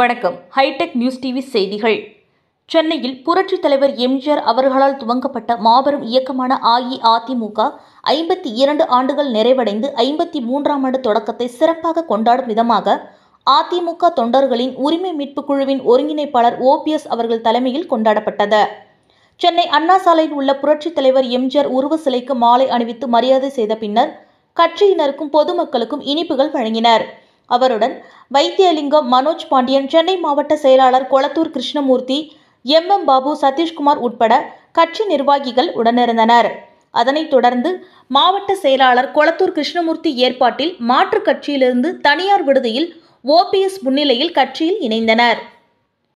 வணக்கம் hitech news TV செய்திகள் சென்னையில் புரட்சித் தலைவர் எம்ஜிஆர் அவர்களால் துவங்கப்பட்ட மாபெரும் இயக்கமான அஇஅதிமுக ஐம்பத்தி இரண்டு ஆண்டுகள் நிறைவடைந்து ஐம்பத்தி மூன்றாம் ஆண்டு தொடக்கத்தை சிறப்பாக கொண்டாடும் விதமாக அதிமுக தொண்டர்களின் உரிமை மீட்புக் குழுவின் ஒருங்கிணைப்பாளர் ஓபிஎஸ் அவர்கள் தலைமையில் கொண்டாடப்பட்டது சென்னை அண்ணா சாலையில் உள்ள புரட்சி தலைவர் எம்ஜிஆர் உருவ சிலைக்கு மாலை அணிவித்து மரியாதை செய்த பின்னர் கட்சியினருக்கும் பொதுமக்களுக்கும் இனிப்புகள் வழங்கினர் அவருடன் வைத்தியலிங்கம் மனோஜ் பாண்டியன் சென்னை மாவட்ட செயலாளர் கொளத்தூர் கிருஷ்ணமூர்த்தி எம் எம் பாபு சதீஷ்குமார் உட்பட கட்சி நிர்வாகிகள் உடனிருந்தனர் அதனைத் தொடர்ந்து மாவட்ட செயலாளர் கொளத்தூர் கிருஷ்ணமூர்த்தி ஏற்பாட்டில் மாற்றுக் கட்சியிலிருந்து தனியார் விடுதியில் ஓபிஎஸ் முன்னிலையில் கட்சியில் இணைந்தனர்